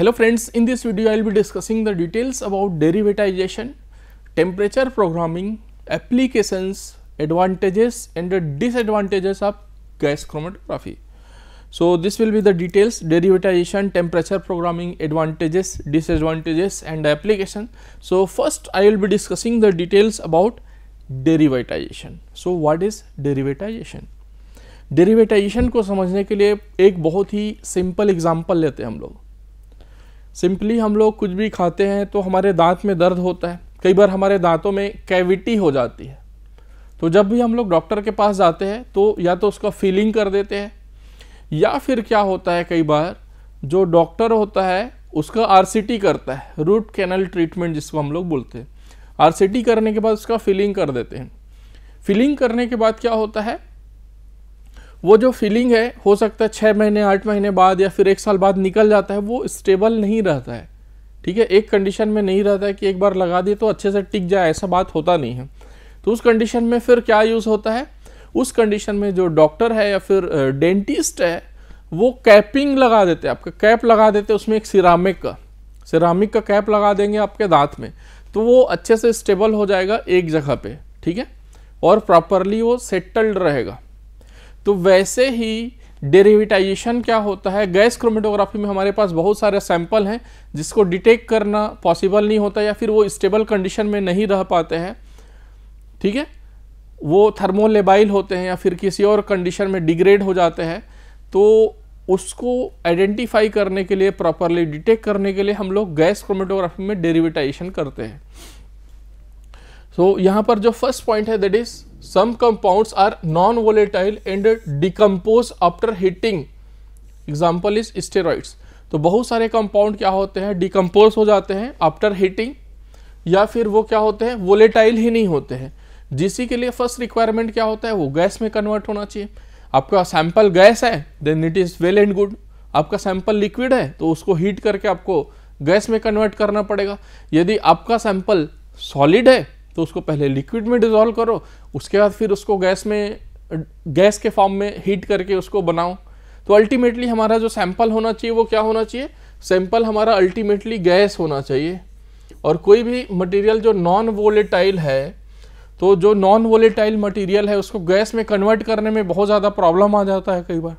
Hello friends, in this video I will be discussing the details about derivatization, temperature programming, applications, advantages and the disadvantages of gas chromatography. So, this will be the details derivatization, temperature programming, advantages, disadvantages and application. So, first I will be discussing the details about derivatization. So, what is derivatization? Derivatization को समझने के लिए एक बहुत ही simple example लेते हैं हम लोग सिंपली हम लोग कुछ भी खाते हैं तो हमारे दांत में दर्द होता है कई बार हमारे दांतों में कैविटी हो जाती है तो जब भी हम लोग डॉक्टर के पास जाते हैं तो या तो उसका फीलिंग कर देते हैं या फिर क्या होता है कई बार जो डॉक्टर होता है उसका आर करता है रूट कैनल ट्रीटमेंट जिसको हम लोग बोलते हैं आर करने के बाद उसका फिलिंग कर देते हैं फिलिंग करने के बाद क्या होता है वो जो फीलिंग है हो सकता है छः महीने आठ महीने बाद या फिर एक साल बाद निकल जाता है वो स्टेबल नहीं रहता है ठीक है एक कंडीशन में नहीं रहता है कि एक बार लगा दिए तो अच्छे से टिक जाए ऐसा बात होता नहीं है तो उस कंडीशन में फिर क्या यूज़ होता है उस कंडीशन में जो डॉक्टर है या फिर डेंटिस्ट है वो कैपिंग लगा देते हैं आपका कैप लगा देते हैं उसमें एक सिरामिक का सिरामिक का कैप लगा देंगे आपके दांत में तो वो अच्छे से स्टेबल हो जाएगा एक जगह पे ठीक है और प्रॉपरली वो सेटल्ड रहेगा तो वैसे ही डेरिविटाइजेशन क्या होता है गैस क्रोमेटोग्राफी में हमारे पास बहुत सारे सैंपल हैं जिसको डिटेक्ट करना पॉसिबल नहीं होता या फिर वो स्टेबल कंडीशन में नहीं रह पाते हैं ठीक है वो थर्मोलेबाइल होते हैं या फिर किसी और कंडीशन में डिग्रेड हो जाते हैं तो उसको आइडेंटिफाई करने के लिए प्रॉपरली डिटेक्ट करने के लिए हम लोग गैस क्रोमेटोग्राफी में डेरिविटाइजेशन करते हैं सो so, यहाँ पर जो फर्स्ट पॉइंट है that is some compounds are non volatile and decompose after heating example is steroids तो बहुत सारे कंपाउंड क्या होते हैं डिकम्पोज हो जाते हैं आफ्टर हीटिंग या फिर वो क्या होते हैं वोलेटाइल ही नहीं होते हैं जिसी के लिए फर्स्ट रिक्वायरमेंट क्या होता है वो गैस में कन्वर्ट होना चाहिए आपका सैंपल गैस है then it is well and good आपका सैंपल लिक्विड है तो उसको हीट करके आपको गैस में कन्वर्ट करना पड़ेगा यदि आपका सैंपल सॉलिड है तो उसको पहले लिक्विड में डिज़ोल्व करो उसके बाद फिर उसको गैस में गैस के फॉर्म में हीट करके उसको बनाओ तो अल्टीमेटली हमारा जो सैंपल होना चाहिए वो क्या होना चाहिए सैंपल हमारा अल्टीमेटली गैस होना चाहिए और कोई भी मटेरियल जो नॉन वोलेटाइल है तो जो नॉन वोलेटाइल मटेरियल है उसको गैस में कन्वर्ट करने में बहुत ज़्यादा प्रॉब्लम आ जाता है कई बार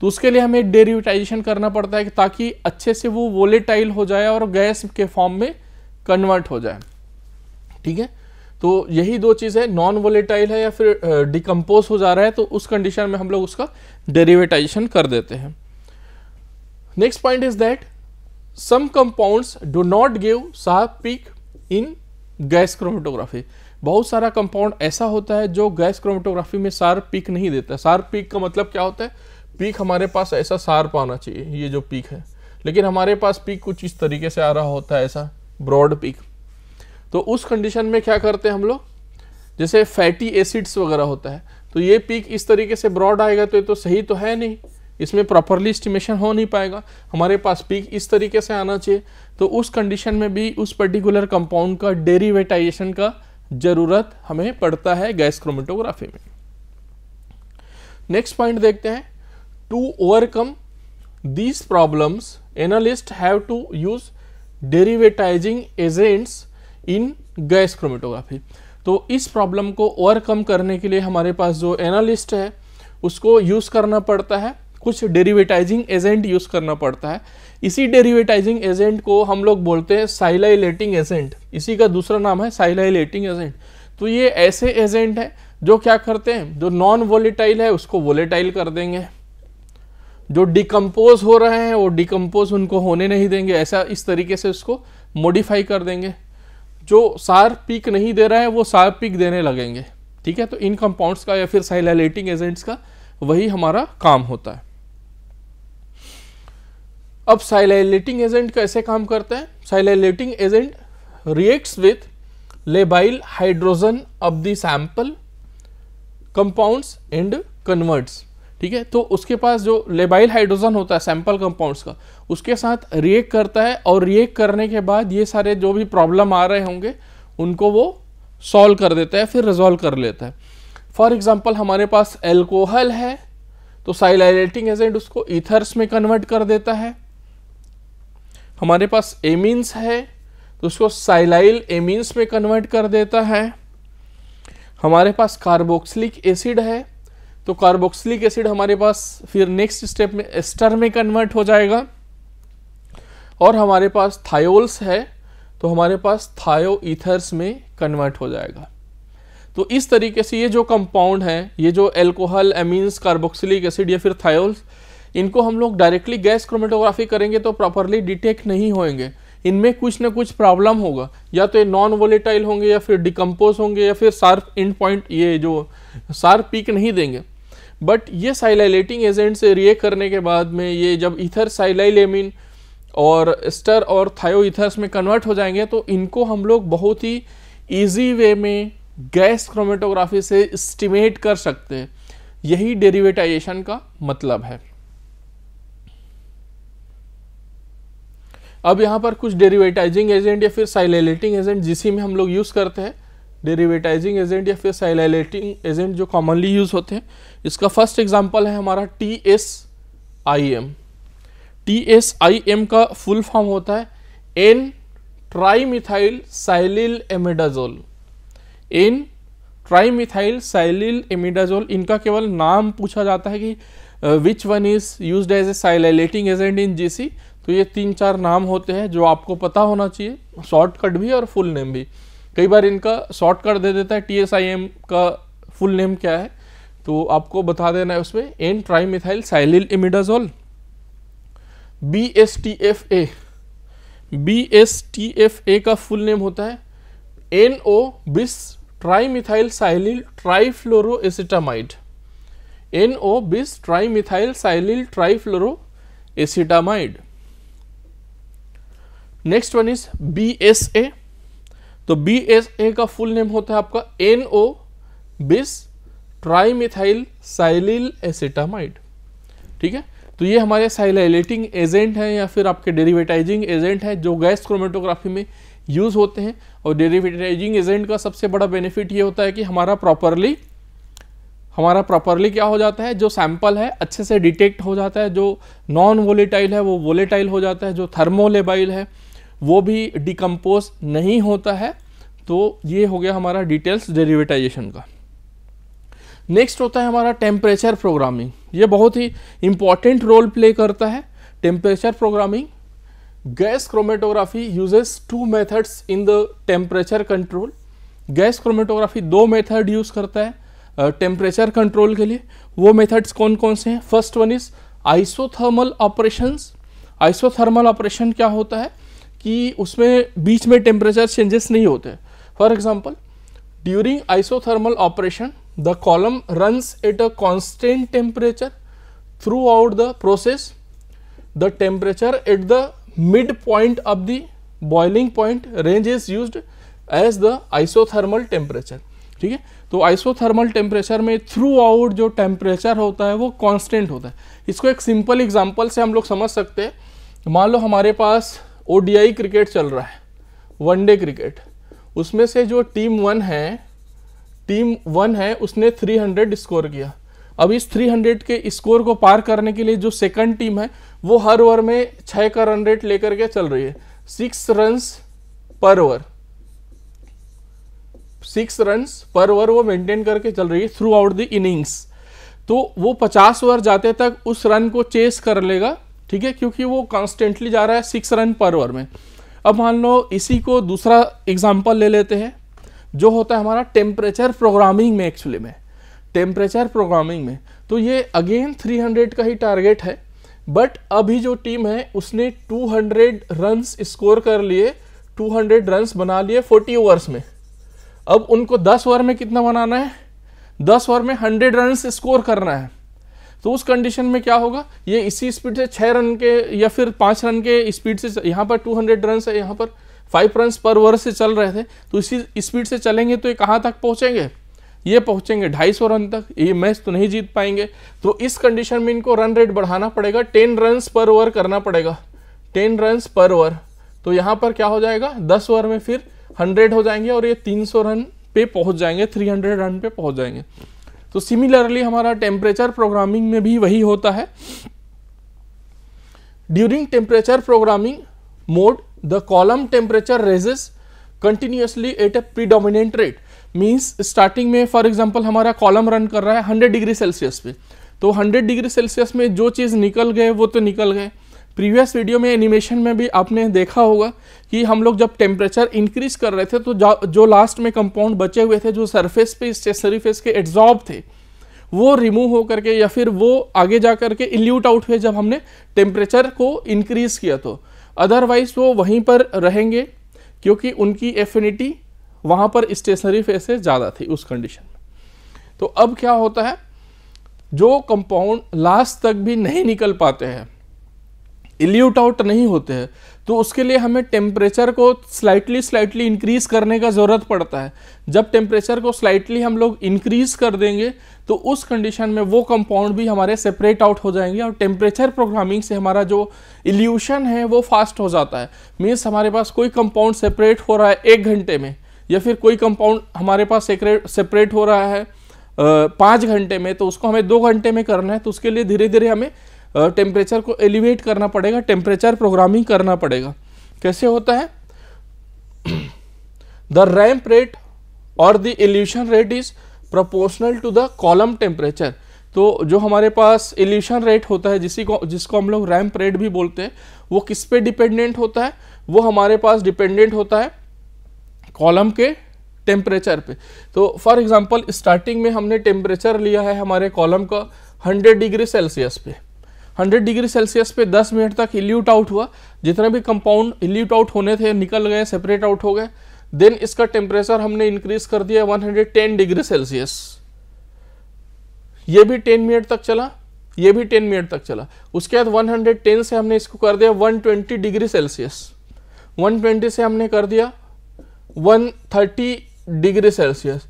तो उसके लिए हमें डेरिविटाइजेशन करना पड़ता है ताकि अच्छे से वो वोलेटाइल हो जाए और गैस के फॉर्म में कन्वर्ट हो जाए ठीक है तो यही दो चीज़ है नॉन वोलेटाइल है या फिर डिकम्पोज हो जा रहा है तो उस कंडीशन में हम लोग उसका डेरिवेटाइजेशन कर देते हैं next point is that some compounds do not give साफ पीक इन गैस क्रोमेटोग्राफी बहुत सारा कंपाउंड ऐसा होता है जो गैस क्रोमेटोग्राफी में सार पीक नहीं देता सार पीक का मतलब क्या होता है पीक हमारे पास ऐसा सार्प आना चाहिए ये जो पीक है लेकिन हमारे पास पीक कुछ इस तरीके से आ रहा होता है ऐसा ब्रॉड पीक तो उस कंडीशन में क्या करते हैं हम लोग जैसे फैटी एसिड्स वगैरह होता है तो ये पीक इस तरीके से ब्रॉड आएगा तो ये तो सही तो है नहीं इसमें प्रॉपरली इस्टीमेशन हो नहीं पाएगा हमारे पास पीक इस तरीके से आना चाहिए तो उस कंडीशन में भी उस पर्टिकुलर कंपाउंड का डेरिवेटाइजेशन का ज़रूरत हमें पड़ता है गैस क्रोमेटोग्राफी में नेक्स्ट पॉइंट देखते हैं to overcome these problems analyst have to use derivatizing agents in gas chromatography तो इस प्रॉब्लम को ओवरकम करने के लिए हमारे पास जो एनालिस्ट है उसको यूज़ करना पड़ता है कुछ डेरिवेटाइजिंग एजेंट यूज़ करना पड़ता है इसी डेरिवेटाइजिंग एजेंट को हम लोग बोलते हैं साइलाइलेटिंग एजेंट इसी का दूसरा नाम है साइलाइलेटिंग एजेंट तो ये ऐसे एजेंट हैं जो क्या करते हैं जो नॉन वोलेटाइल है उसको वोलेटाइल कर देंगे जो डिकम्पोज हो रहे हैं वो डिकम्पोज उनको होने नहीं देंगे ऐसा इस तरीके से उसको मॉडिफाई कर देंगे जो सार पीक नहीं दे रहा है वो सार पीक देने लगेंगे ठीक है तो इन कंपाउंड्स का या फिर साइलेटिंग एजेंट्स का वही हमारा काम होता है अब साइलेटिंग एजेंट कैसे काम करते हैं silylating agent reacts with labile hydrogen of the sample compounds and converts ठीक है तो उसके पास जो लेबाइल हाइड्रोजन होता है सैंपल कंपाउंड्स का उसके साथ रिएक्ट करता है और रिएक्ट करने के बाद ये सारे जो भी प्रॉब्लम आ रहे होंगे उनको वो सॉल्व कर देता है फिर रिजॉल्व कर लेता है फॉर एग्जाम्पल हमारे पास एल्कोहल है तो साइलाइलेटिंग एजेंट उसको ईथर्स में कन्वर्ट कर देता है हमारे पास एमिन्स है तो उसको साइलाइल एमिन्स में कन्वर्ट कर देता है हमारे पास कार्बोक्सिलिक एसिड है तो कार्बोक्सिलिक एसिड हमारे पास फिर नेक्स्ट स्टेप में एस्टर में कन्वर्ट हो जाएगा और हमारे पास थायोल्स है तो हमारे पास थायो ईथर्स में कन्वर्ट हो जाएगा तो इस तरीके से ये जो कंपाउंड है ये जो एल्कोहल एमीन्स कार्बोक्सिलिक एसिड या फिर थायोल्स इनको हम लोग डायरेक्टली गैस क्रोमेटोग्राफी करेंगे तो प्रॉपरली डिटेक्ट नहीं होंगे इनमें कुछ ना कुछ प्रॉब्लम होगा या तो ये नॉन वोलेटाइल होंगे या फिर डिकम्पोज होंगे या फिर सार्फ इंड पॉइंट ये जो सार्फ पीक नहीं देंगे बट ये साइलाइलेटिंग एजेंट से रिएक्ट करने के बाद में ये जब इथर साइलाइलेमिन और स्टर और थायो इथर्स में कन्वर्ट हो जाएंगे तो इनको हम लोग बहुत ही ईजी वे में गैस क्रोमेटोग्राफी से इस्टीमेट कर सकते हैं यही डेरिवेटाइजेशन का मतलब है अब यहाँ पर कुछ डेरिवेटाइजिंग एजेंट या फिर साइलेटिंग एजेंट जिसी में हम लोग यूज़ करते हैं डेरिवेटाइजिंग एजेंट या फिर साइलाइलेटिंग एजेंट जो कॉमनली यूज होते हैं इसका फर्स्ट एग्जांपल है हमारा T S I M T S I M का फुल फॉर्म होता है N trimethyl silyl imidazole N trimethyl silyl imidazole इनका केवल नाम पूछा जाता है कि which one is use as a silylating agent in C तो ये तीन चार नाम होते हैं जो आपको पता होना चाहिए शॉर्टकट भी और फुल नेम भी कई बार इनका शॉर्ट कर दे देता है टीएसआईएम का फुल नेम क्या है तो आपको बता देना है उसमें N methyl silyl imidazole B S T F A B S T F A का फुल नेम होता है N O bis methyl silyl fluoro acetamide N O bis methyl silyl fluoro acetamide next one is B S A तो B S ए का full name होता है आपका N O बिस trimethyl साइलिल acetamide ठीक है तो ये हमारे साइलाइलेटिंग एजेंट हैं या फिर आपके डेरिवेटाइजिंग एजेंट हैं जो गैस क्रोमेटोग्राफी में यूज़ होते हैं और डेरिवेटाइजिंग एजेंट का सबसे बड़ा बेनिफिट ये होता है कि हमारा प्रॉपरली हमारा प्रॉपरली क्या हो जाता है जो सैंपल है अच्छे से डिटेक्ट हो जाता है जो नॉन वोलेटाइल है वो वोलेटाइल हो जाता है जो थर्मोलेबाइल है वो भी डिकम्पोज नहीं होता है तो ये हो गया हमारा डिटेल्स डेरिवेटाइजेशन का नेक्स्ट होता है हमारा टेम्परेचर प्रोग्रामिंग ये बहुत ही इंपॉर्टेंट रोल प्ले करता है temperature programming gas chromatography uses two methods in the temperature control gas chromatography दो मेथड यूज़ करता है टेम्परेचर uh, कंट्रोल के लिए वो मेथड्स कौन कौन से हैं first one is isothermal operations isothermal operation क्या होता है कि उसमें बीच में टेम्परेचर चेंजेस नहीं होते for example during isothermal operation the column runs at a constant temperature throughout the process the temperature at the midpoint of the boiling point range is use as the isothermal temperature ठीक है तो isothermal temperature में throughout जो temperature होता है वो constant होता है इसको एक सिंपल एग्जाम्पल से हम लोग समझ सकते हैं मान लो हमारे पास ओडीआई क्रिकेट चल रहा है वनडे क्रिकेट उसमें से जो टीम वन है टीम वन है उसने 300 स्कोर किया अब इस 300 के स्कोर को पार करने के लिए जो सेकंड टीम है वो हर ओवर में छः का रन रेट लेकर के चल रही है सिक्स रन्स पर ओवर सिक्स रन्स पर ओवर वो मेंटेन करके चल रही है थ्रू आउट द इनिंग्स तो वो 50 ओवर जाते तक उस रन को चेस कर लेगा ठीक है क्योंकि वो कॉन्स्टेंटली जा रहा है सिक्स रन पर ओवर में अब मान लो इसी को दूसरा एग्जाम्पल ले लेते हैं जो होता है हमारा टेम्परेचर प्रोग्रामिंग में एक्चुअली में टेम्परेचर प्रोग्रामिंग में तो ये अगेन 300 का ही टारगेट है बट अभी जो टीम है उसने 200 हंड्रेड रन्स स्कोर कर लिए 200 हंड्रेड रन्स बना लिए 40 ओवर्स में अब उनको 10 ओवर में कितना बनाना है 10 ओवर में 100 रन्स स्कोर करना है तो उस कंडीशन में क्या होगा ये इसी स्पीड से छः रन के या फिर पाँच रन के स्पीड से यहाँ पर टू हंड्रेड रन है यहाँ पर फाइव रन पर ओवर से चल रहे थे तो इसी स्पीड से चलेंगे तो ये कहाँ तक पहुँचेंगे ये ढाई सौ रन तक ये मैच तो नहीं जीत पाएंगे तो इस कंडीशन में इनको रन रेट बढ़ाना पड़ेगा टेन रन पर ओवर करना पड़ेगा टेन रन पर ओवर तो यहाँ पर क्या हो जाएगा दस ओवर में फिर हंड्रेड हो जाएंगे और ये सौ रन पे पहुंच जाएंगे 300 रन पे पहुंच जाएंगे तो सिमिलरली हमारा टेम्परेचर प्रोग्रामिंग में भी वही होता है during temperature programming mode the column temperature raises continuously at a predominant rate means starting में फॉर एग्जाम्पल हमारा कॉलम रन कर रहा है हंड्रेड डिग्री सेल्सियस पे तो हंड्रेड डिग्री सेल्सियस में जो चीज़ निकल गए वो तो निकल गए प्रीवियस वीडियो में एनिमेशन में भी आपने देखा होगा कि हम लोग जब टेम्परेचर इंक्रीज कर रहे थे तो जो लास्ट में कंपाउंड बचे हुए थे जो सरफेस पे स्टेशनरी फेस के एड्जॉर्ब थे वो रिमूव हो करके या फिर वो आगे जा करके इल्यूट आउट हुए जब हमने टेम्परेचर को इंक्रीज़ किया तो अदरवाइज वो वहीं पर रहेंगे क्योंकि उनकी एफिनिटी वहाँ पर स्टेशनरी फेस से ज़्यादा थी उस कंडीशन में तो अब क्या होता है जो कंपाउंड लास्ट तक भी नहीं निकल पाते हैं इल्यूट आउट नहीं होते हैं तो उसके लिए हमें टेम्परेचर को स्लाइटली स्लाइटली इंक्रीज करने का ज़रूरत पड़ता है जब टेम्परेचर को स्लाइटली हम लोग इंक्रीज कर देंगे तो उस कंडीशन में वो कंपाउंड भी हमारे सेपरेट आउट हो जाएंगे और टेम्परेचर प्रोग्रामिंग से हमारा जो इल्यूशन है वो फास्ट हो जाता है मीन्स हमारे पास कोई कंपाउंड सेपरेट हो रहा है एक घंटे में या फिर कोई कंपाउंड हमारे पास सेपरेट हो रहा है पाँच घंटे में तो उसको हमें दो घंटे में करना है तो उसके लिए धीरे धीरे हमें टेम्परेचर को एलिवेट करना पड़ेगा टेम्परेचर प्रोग्रामिंग करना पड़ेगा कैसे होता है द रैम्प रेट और the elution rate is proportional to the column temperature तो जो हमारे पास एल्यूशन रेट होता है जिसी को जिसको हम लोग रैम्प रेट भी बोलते हैं वो किस पे डिपेंडेंट होता है वो हमारे पास डिपेंडेंट होता है कॉलम के टेम्परेचर पे तो फॉर एग्जांपल स्टार्टिंग में हमने टेम्परेचर लिया है हमारे कॉलम का 100 डिग्री सेल्सियस पे 100 डिग्री सेल्सियस पे 10 मिनट तक इल्यूट आउट हुआ जितने भी कंपाउंड इल्यूट आउट होने थे निकल गए सेपरेट आउट हो गए देन इसका टेम्परेचर हमने इंक्रीज कर दिया 110 डिग्री सेल्सियस ये भी 10 मिनट तक चला ये भी 10 मिनट तक चला उसके बाद 110 से हमने इसको कर दिया 120 डिग्री सेल्सियस 120 से हमने कर दिया 130 डिग्री सेल्सियस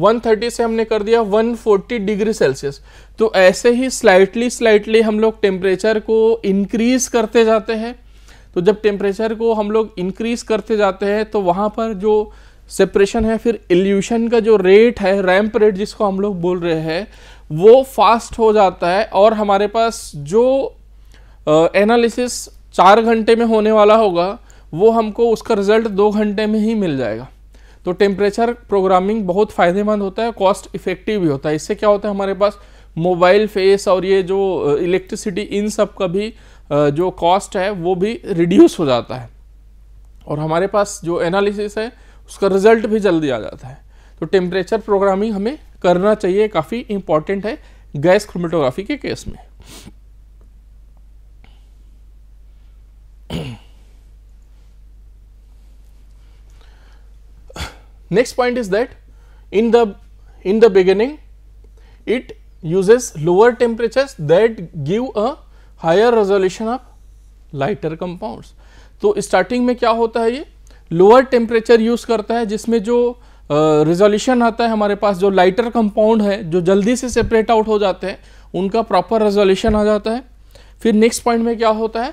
130 से हमने कर दिया 140 डिग्री सेल्सियस तो ऐसे ही स्लाइटली स्लाइटली हम लोग टेम्परेचर को इंक्रीज करते जाते हैं तो जब टेम्परेचर को हम लोग इंक्रीज करते जाते हैं तो वहाँ पर जो सेपरेशन है फिर एल्यूशन का जो रेट है रैम्प रेट जिसको हम लोग बोल रहे हैं वो फास्ट हो जाता है और हमारे पास जो एनालिसिस चार घंटे में होने वाला होगा वो हमको उसका रिजल्ट दो घंटे में ही मिल जाएगा तो टेम्परेचर प्रोग्रामिंग बहुत फ़ायदेमंद होता है कॉस्ट इफ़ेक्टिव भी होता है इससे क्या होता है हमारे पास मोबाइल फेस और ये जो इलेक्ट्रिसिटी इन सब का भी जो कॉस्ट है वो भी रिड्यूस हो जाता है और हमारे पास जो एनालिसिस है उसका रिजल्ट भी जल्दी आ जाता है तो टेम्परेचर प्रोग्रामिंग हमें करना चाहिए काफ़ी इम्पॉर्टेंट है गैस क्रोमेटोग्राफी के केस में Next point is that in the in the beginning it uses lower temperatures that give a higher resolution of lighter compounds. so, starting mein kya hota hai ye lower temperature use karta hai jisme jo resolution uh, आता है हमारे पास जो lighter compound है जो जल्दी से separate out हो जाते हैं उनका प्रॉपर रेजोल्यूशन आ जाता है फिर नेक्स्ट पॉइंट में क्या होता है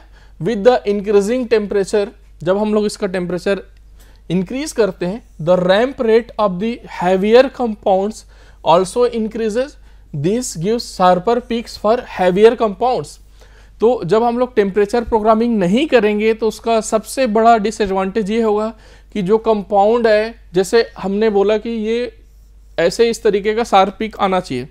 विद द इंक्रीजिंग टेम्परेचर जब हम लोग इसका टेम्परेचर इंक्रीज करते हैं the ramp rate of the heavier compounds also increases this give sharper peaks for heavier compounds तो जब हम लोग टेम्परेचर प्रोग्रामिंग नहीं करेंगे तो उसका सबसे बड़ा डिसएडवांटेज ये होगा कि जो कंपाउंड है जैसे हमने बोला कि ये ऐसे इस तरीके का सार पीक आना चाहिए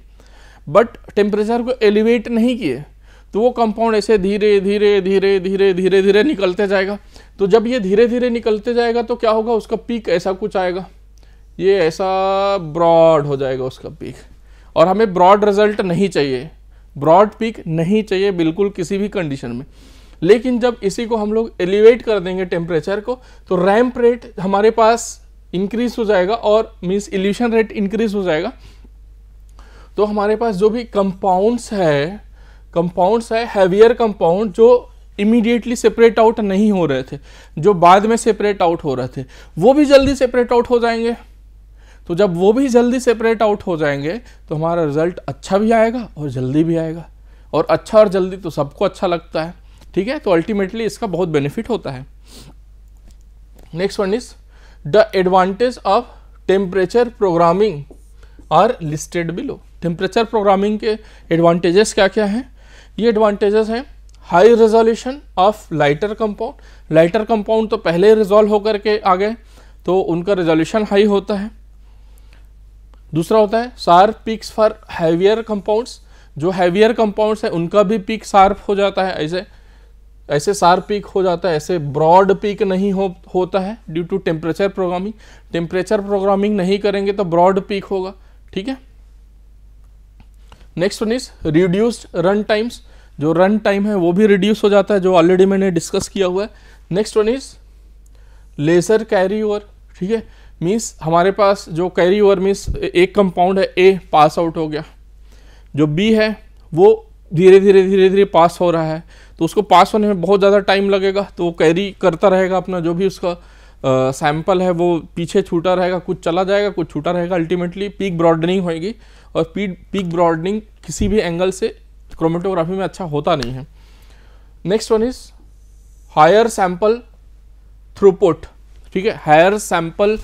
बट टेम्परेचर को एलिवेट नहीं किए तो वो कंपाउंड ऐसे धीरे धीरे धीरे धीरे धीरे धीरे निकलते जाएगा तो जब ये धीरे धीरे निकलते जाएगा तो क्या होगा उसका पीक ऐसा कुछ आएगा ये ऐसा ब्रॉड हो जाएगा उसका पीक और हमें ब्रॉड रिजल्ट नहीं चाहिए ब्रॉड पीक नहीं चाहिए बिल्कुल किसी भी कंडीशन में लेकिन जब इसी को हम लोग एलिवेट कर देंगे टेम्परेचर को तो रैम्प रेट हमारे पास इंक्रीज हो जाएगा और मीन्स इल्यूशन रेट इंक्रीज हो जाएगा तो हमारे पास जो भी कंपाउंड्स है कंपाउंड्स है हैवियर कंपाउंड जो इमीडिएटली सेपरेट आउट नहीं हो रहे थे जो बाद में सेपरेट आउट हो रहे थे वो भी जल्दी सेपरेट आउट हो जाएंगे तो जब वो भी जल्दी सेपरेट आउट हो जाएंगे तो हमारा रिजल्ट अच्छा भी आएगा और जल्दी भी आएगा और अच्छा और जल्दी तो सबको अच्छा लगता है ठीक है तो अल्टीमेटली इसका बहुत बेनिफिट होता है next one is the advantage of temperature programming are listed below temperature programming के एडवांटेजेस क्या क्या हैं ये एडवांटेजेस हैं high resolution of lighter compound lighter compound तो पहले रिजोल्व होकर के आ गए तो उनका रेजोल्यूशन हाई होता है दूसरा होता है sharp peaks for heavier compounds जो हैवियर कंपाउंड्स है उनका भी पीक सार्प हो जाता है ऐसे ऐसे सार पीक हो जाता है ऐसे ब्रॉड पीक नहीं हो होता है due to temperature programming temperature programming नहीं करेंगे तो ब्रॉड पीक होगा ठीक है next one is reduced run times जो रन टाइम है वो भी रिड्यूस हो जाता है जो ऑलरेडी मैंने डिस्कस किया हुआ है next one is lesser carry over ठीक है मीन्स हमारे पास जो कैरी ओवर मीन्स एक कंपाउंड है ए पास आउट हो गया जो बी है वो धीरे धीरे धीरे धीरे पास हो रहा है तो उसको पास होने में बहुत ज़्यादा टाइम लगेगा तो वो कैरी करता रहेगा अपना जो भी उसका सैम्पल है वो पीछे छूटा रहेगा कुछ चला जाएगा कुछ छूटा रहेगा अल्टीमेटली पीक ब्रॉडनिंग होएगी और पीक पीक ब्रॉडनिंग किसी भी एंगल से क्रोमेटोग्राफी में अच्छा होता नहीं है next one is higher sample throughput ठीक है हायर सैंपल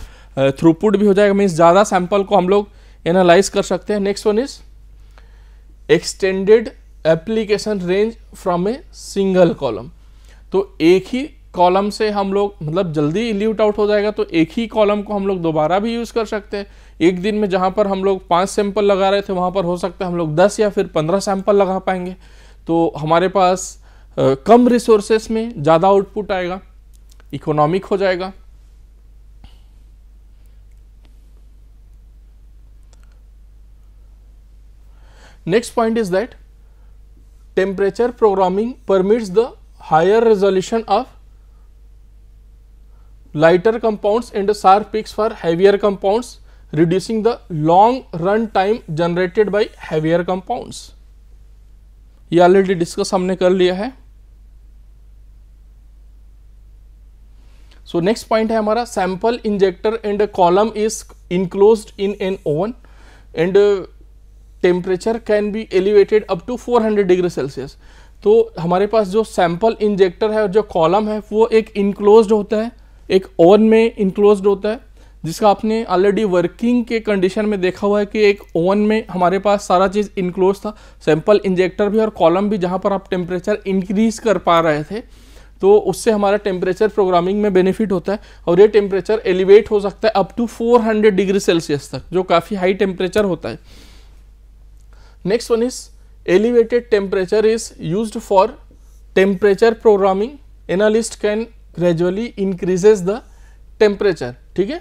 थ्रूपुट भी हो जाएगा मीन्स ज़्यादा सैंपल को हम लोग एनालाइज कर सकते हैं next one is extended application range from a single column तो एक ही कॉलम से हम लोग मतलब जल्दी ल्यूट आउट हो जाएगा तो एक ही कॉलम को हम लोग दोबारा भी यूज़ कर सकते हैं एक दिन में जहाँ पर हम लोग पाँच सैंपल लगा रहे थे वहाँ पर हो सकता है हम लोग दस या फिर पंद्रह सैंपल लगा पाएंगे तो हमारे पास आ, कम रिसोर्सेस में ज़्यादा आउटपुट आएगा इकोनॉमिक हो जाएगा next point is that temperature programming permits the higher resolution of lighter compounds and sharp peaks for heavier compounds reducing the long run time generated by heavier compounds ये already discuss हमने कर लिया है so next point है हमारा sample injector and column is enclose in an oven and temperature can be elevated up to 400 degree Celsius तो हमारे पास जो सैंपल इंजेक्टर है और जो कॉलम है वो एक इनक्लोज होता है एक ओवन में इंक्लोज होता है जिसका आपने ऑलरेडी वर्किंग के कंडीशन में देखा हुआ है कि एक ओवन में हमारे पास सारा चीज़ इंक्लोज था सैंपल इंजेक्टर भी और कॉलम भी जहाँ पर आप टेम्परेचर इंक्रीज कर पा रहे थे तो उससे हमारा टेम्परेचर प्रोग्रामिंग में बेनिफिट होता है और ये टेम्परेचर एलिवेट हो सकता है अप टू 400 डिग्री सेल्सियस तक जो काफ़ी हाई टेम्परेचर होता है next one is elevated temperature is use for temperature programming analyst can gradually increases the temperature ठीक है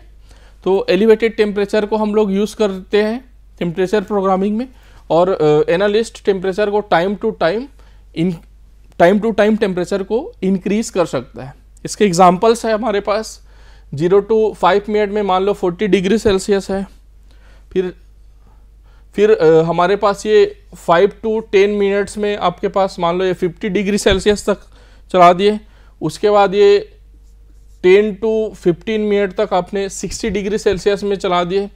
तो एलिवेटेड टेम्परेचर को हम लोग यूज़ करते हैं टेम्परेचर प्रोग्रामिंग में और एनालिस्ट uh, टेम्परेचर को time to time in time to time temperature को इंक्रीज कर सकता है इसके एग्जाम्पल्स है हमारे पास जीरो टू फाइव मिनट में मान लो फोर्टी डिग्री सेल्सियस है फिर फिर uh, हमारे पास ये फाइव टू टेन मिनट्स में आपके पास मान लो ये फिफ्टी डिग्री सेल्सियस तक चला दिए उसके बाद ये 10 टू 15 मिनट तक आपने 60 डिग्री सेल्सियस में चला दिए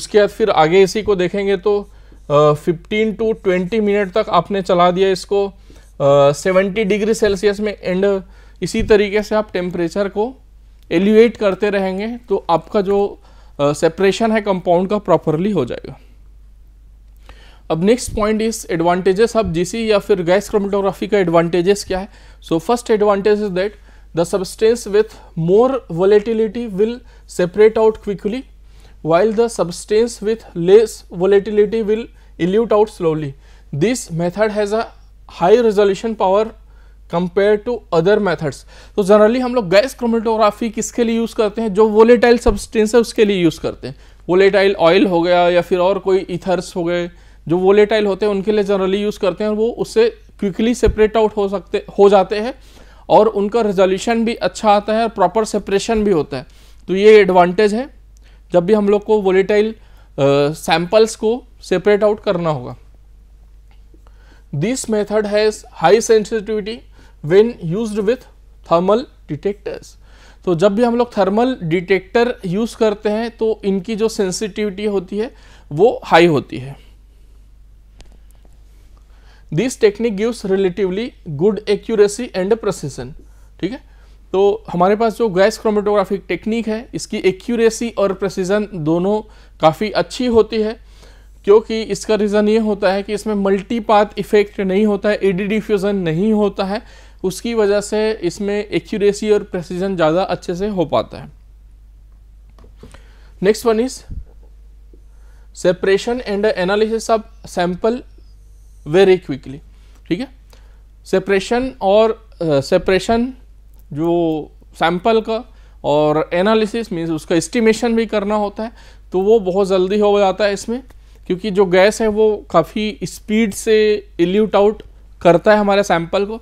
उसके बाद फिर आगे इसी को देखेंगे तो फिफ्टीन टू ट्वेंटी मिनट तक आपने चला दिया इसको सेवेंटी डिग्री सेल्सियस में एंड इसी तरीके से आप टेम्परेचर को एलिवेट करते रहेंगे तो आपका जो सेपरेशन है कंपाउंड का प्रॉपरली हो जाएगा अब नेक्स्ट पॉइंट इज एडवांटेजेस अब जीसी या फिर गैस क्रोमेटोग्राफी का एडवांटेजेस क्या है so first advantage is that the substance with more volatility will separate out quickly while the substance with less volatility will elute out slowly this method has a high resolution power compare to other methods तो generally हम लोग gas chromatography किसके लिए use करते हैं जो volatile substance है उसके लिए यूज करते हैं वोलेटाइल ऑयल हो गया या फिर और कोई इथर्स हो गए जो वोलेटाइल होते हैं उनके लिए जनरली यूज़ करते हैं वो उससे क्विकली सेपरेट आउट हो सकते हो जाते हैं और उनका रेजोल्यूशन भी अच्छा आता है और प्रॉपर सेपरेशन भी होता है तो ये एडवांटेज है जब भी हम लोग को वोलेटाइल सैम्पल्स को सेपरेट आउट करना होगा this method has high sensitivity when use with thermal detectors तो जब भी हम लोग थर्मल डिटेक्टर यूज़ करते हैं तो इनकी जो सेंसिटिविटी होती है वो हाई होती है this technique gives relatively good accuracy and precision ठीक है तो हमारे पास जो गैस क्रोमेटोग्राफिक टेक्निक है इसकी एक्यूरेसी और प्रसिजन दोनों काफ़ी अच्छी होती है क्योंकि इसका रीज़न ये होता है कि इसमें मल्टी पाथ इफेक्ट नहीं होता है एडी डिफ्यूज़न नहीं होता है उसकी वजह से इसमें एक्यूरेसी और प्रसिजन ज़्यादा अच्छे से हो पाता है next one is separation and analysis of sample very quickly ठीक है सेपरेशन और सेपरेशन uh, जो सैंपल का और एनालिसिस मीन्स उसका एस्टिमेशन भी करना होता है तो वो बहुत जल्दी हो जाता है इसमें क्योंकि जो गैस है वो काफ़ी स्पीड से इल्यूट आउट करता है हमारे सैंपल को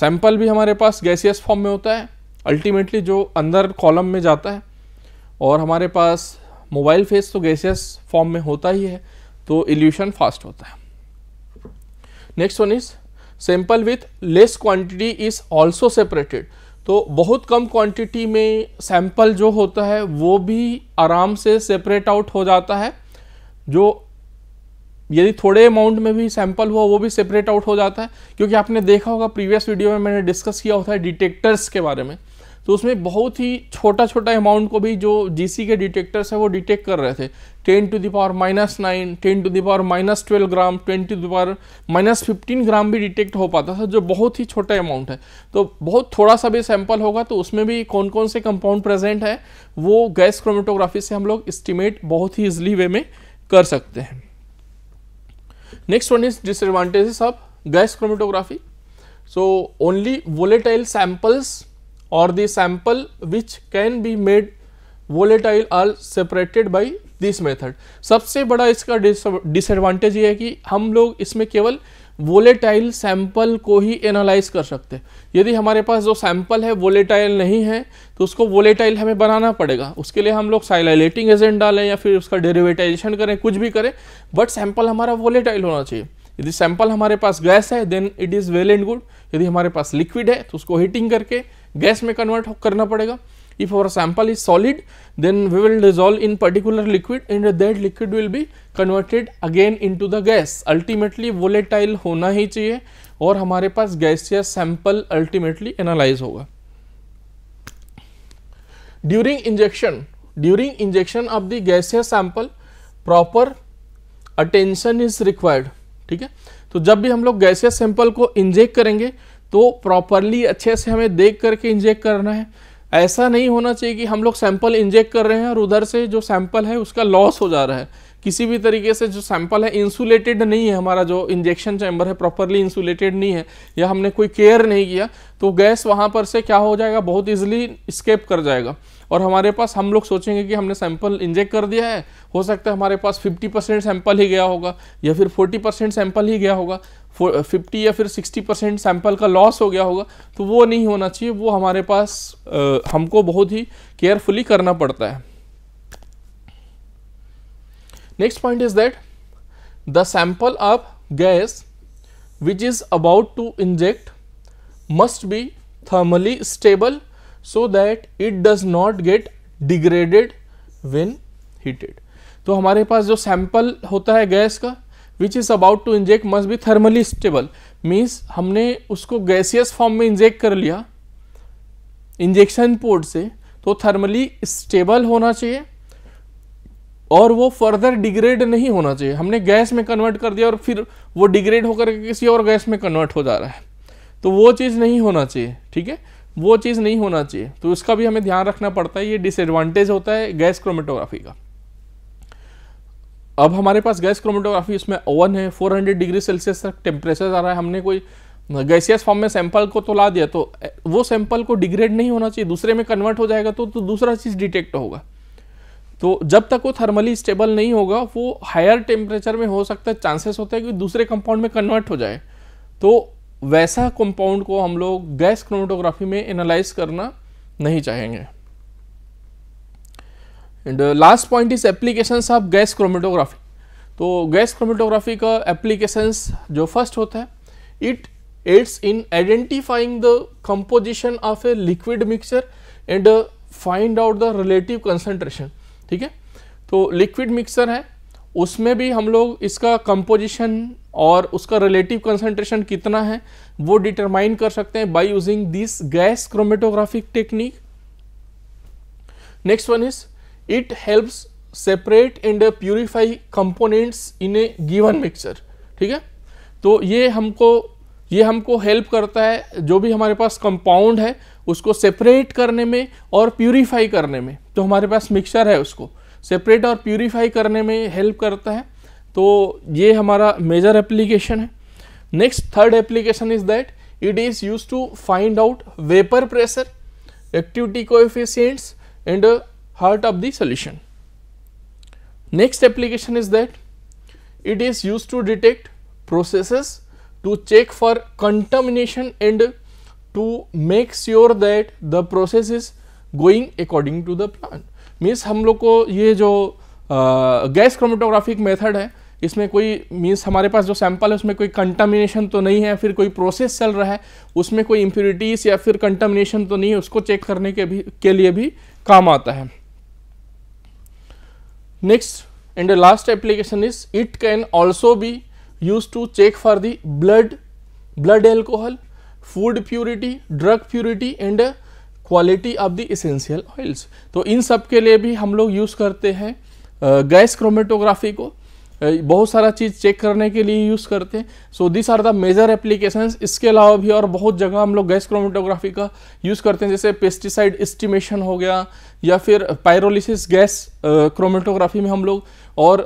सैंपल भी हमारे पास गैसियस फॉर्म में होता है अल्टीमेटली जो अंदर कॉलम में जाता है और हमारे पास मोबाइल फेस तो गैसियस फॉर्म में होता ही है तो इल्यूशन फास्ट होता है next one is sample with less quantity is also separated तो बहुत कम क्वांटिटी में सैंपल जो होता है वो भी आराम से सेपरेट आउट हो जाता है जो यदि थोड़े अमाउंट में भी सैंपल हुआ वो भी सेपरेट आउट हो जाता है क्योंकि आपने देखा होगा प्रीवियस वीडियो में मैंने डिस्कस किया होता है डिटेक्टर्स के बारे में तो उसमें बहुत ही छोटा छोटा अमाउंट को भी जो जीसी के डिटेक्टर्स है वो डिटेक्ट कर रहे थे ten to the power minus nine ten to the power minus twelve gram twenty to the power minus fifteen gram भी डिटेक्ट हो पाता था जो बहुत ही छोटा अमाउंट है तो बहुत थोड़ा सा भी सैंपल होगा तो उसमें भी कौन कौन से कंपाउंड प्रेजेंट है वो गैस क्रोमेटोग्राफी से हम लोग इस्टीमेट बहुत ही ईजिली वे में कर सकते हैं next one is disadvantages of gas chromatography so only volatile samples or the sample which can be made volatile are separated by this method. सबसे बड़ा इसका disadvantage ये है कि हम लोग इसमें केवल वोलेटाइल सैंपल को ही एनालाइज कर सकते हैं यदि हमारे पास जो सैंपल है वोलेटाइल नहीं है तो उसको वोलेटाइल हमें बनाना पड़ेगा उसके लिए हम लोग साइलाइलेटिंग एजेंट डालें या फिर उसका डेरिवेटाइजेशन करें कुछ भी करें बट सैंपल हमारा वोलेटाइल होना चाहिए यदि सैंपल हमारे पास गैस है then it is well and good यदि हमारे पास लिक्विड है तो उसको हीटिंग करके गैस में कन्वर्ट करना पड़ेगा if our sample is solid then we will dissolve in particular liquid and that liquid will be converted again in the gas ultimately volatile होना ही चाहिए और हमारे पास गैस या सैंपल अल्टीमेटली एनालाइज होगा during injection during injection of the gas या sample proper attention is required ठीक है तो जब भी हम लोग गैस सैंपल को इंजेक्ट करेंगे तो प्रॉपरली अच्छे से हमें देख करके इंजेक्ट करना है ऐसा नहीं होना चाहिए कि हम लोग सैंपल इंजेक्ट कर रहे हैं और उधर से जो सैंपल है उसका लॉस हो जा रहा है किसी भी तरीके से जो सैंपल है इंसुलेटेड नहीं है हमारा जो इंजेक्शन चैम्बर है प्रॉपरली इंसुलेटेड नहीं है या हमने कोई केयर नहीं किया तो गैस वहाँ पर से क्या हो जाएगा बहुत ईजिली स्केप कर जाएगा और हमारे पास हम लोग सोचेंगे कि हमने सैंपल इंजेक्ट कर दिया है हो सकता है हमारे पास 50 परसेंट सैंपल ही गया होगा या फिर 40 परसेंट सैंपल ही गया होगा फिफ्टी या फिर सिक्सटी परसेंट सैम्पल का लॉस हो गया होगा तो वो नहीं होना चाहिए वो हमारे पास आ, हमको बहुत ही केयरफुली करना पड़ता है next point is that the sample of gas which is about to inject must be thermally stable so that it does not get degraded when heated तो हमारे पास जो सैंपल होता है गैस का which is about to inject must be thermally stable means हमने उसको gaseous form में इंजेक्ट कर लिया इंजेक्शन पोर्ट से तो थर्मली स्टेबल होना चाहिए और वो फर्दर डिग्रेड नहीं होना चाहिए हमने गैस में कन्वर्ट कर दिया और फिर वो डिग्रेड होकर किसी और गैस में कन्वर्ट हो जा रहा है तो वो चीज़ नहीं होना चाहिए ठीक है वो चीज़ नहीं होना चाहिए तो उसका भी हमें ध्यान रखना पड़ता है ये डिसएडवांटेज होता है गैस क्रोमेटोग्राफी का अब हमारे पास गैस क्रोमेटोग्राफी इसमें ओवन है 400 डिग्री सेल्सियस तक टेम्परेचर आ रहा है हमने कोई गैसियस फॉर्म में सैंपल को तो ला दिया तो वो सैंपल को डिग्रेड नहीं होना चाहिए दूसरे में कन्वर्ट हो जाएगा तो, तो दूसरा चीज़ डिटेक्ट होगा तो जब तक वो थर्मली स्टेबल नहीं होगा वो हायर टेम्परेचर में हो सकता है चांसेस होते हैं कि दूसरे कंपाउंड में कन्वर्ट हो जाए तो वैसा कंपाउंड को हम लोग गैस क्रोमेटोग्राफी में एनालाइज करना नहीं चाहेंगे and last point is applications of gas chromatography तो गैस क्रोमेटोग्राफी का एप्लीकेशंस जो फर्स्ट होता है it aids in identifying the composition of a liquid mixture and find out the relative concentration ठीक है तो लिक्विड मिक्सर है उसमें भी हम लोग इसका कंपोजिशन और उसका रिलेटिव कंसेंट्रेशन कितना है वो डिटरमाइन कर सकते हैं by using this gas chromatographic technique next one is it helps separate and purify components in a given mixture ठीक है तो ये हमको ये हमको हेल्प करता है जो भी हमारे पास कंपाउंड है उसको सेपरेट करने में और प्यूरीफाई करने में तो हमारे पास मिक्सचर है उसको सेपरेट और प्यूरीफाई करने में हेल्प करता है तो ये हमारा मेजर एप्लीकेशन है next third application is that it is use to find out vapour pressure activity coefficients and heart of the solution. Next application is that it is used to detect processes to check for contamination and to make sure that the process is going according to the plan. Means हम लोग को ये जो gas chromatographic method है इसमें कोई means हमारे पास जो सैंपल है उसमें कोई कंटामिनेशन तो नहीं है फिर कोई प्रोसेस चल रहा है उसमें कोई इम्प्योरिटीज़ या फिर कंटामिनेशन तो नहीं है उसको चेक करने के भी के लिए भी काम आता है Next and the last application is it can also be used to check for the blood, blood alcohol, food purity, drug purity and quality of the essential oils तो इन सब के लिए भी हम लोग यूज़ करते हैं गैस क्रोमेटोग्राफी को बहुत सारा चीज़ चेक करने के लिए यूज़ करते हैं so this are the major applications इसके अलावा भी और बहुत जगह हम लोग गैस क्रोमेटोग्राफी का यूज़ करते हैं जैसे पेस्टिसाइड एस्टिमेशन हो गया या फिर पायरोलिसिस गैस क्रोमेटोग्राफी में हम लोग और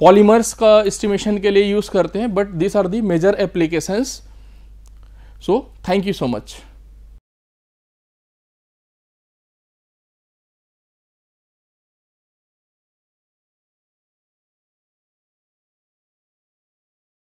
पॉलीमर्स का एस्टिमेशन के लिए यूज़ करते हैं but this are the major applications so thank you so much